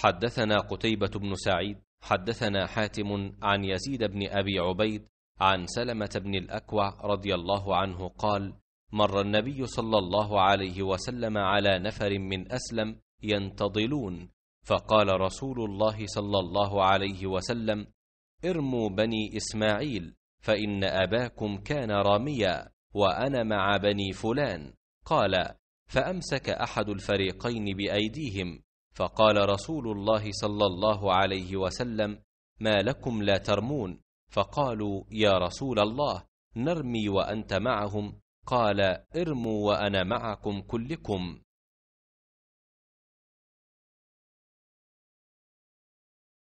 حدثنا قتيبة بن سعيد حدثنا حاتم عن يزيد بن أبي عبيد عن سلمة بن الأكوع رضي الله عنه قال مر النبي صلى الله عليه وسلم على نفر من أسلم ينتضلون فقال رسول الله صلى الله عليه وسلم ارموا بني إسماعيل فإن أباكم كان راميا وأنا مع بني فلان قال فأمسك أحد الفريقين بأيديهم فقال رسول الله صلى الله عليه وسلم ما لكم لا ترمون فقالوا يا رسول الله نرمي وانت معهم قال ارموا وانا معكم كلكم